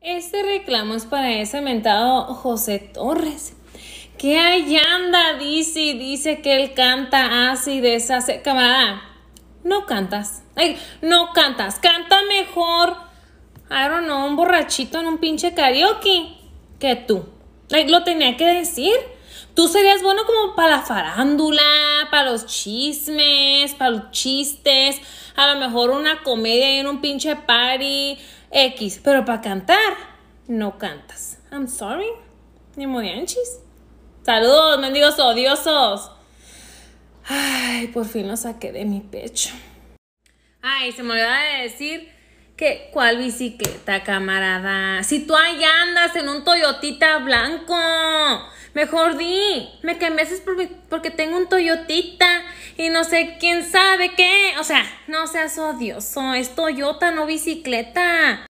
Este reclamo es para ese mentado José Torres. Que allá anda, dice y dice que él canta así, deshace. Camarada, no cantas. no cantas. Canta mejor, I don't know, un borrachito en un pinche karaoke que tú. Ay, lo tenía que decir tú serías bueno como para la farándula, para los chismes, para los chistes, a lo mejor una comedia y en un pinche party X, pero para cantar no cantas. I'm sorry. Ni morianchis. Saludos, mendigos odiosos. Ay, por fin lo saqué de mi pecho. Ay, se me olvidaba de decir que cuál bicicleta, camarada. Si tú ahí andas en un Toyotita blanco Mejor di, me quemé porque, porque tengo un Toyotita y no sé quién sabe qué. O sea, no seas odioso, es Toyota, no bicicleta.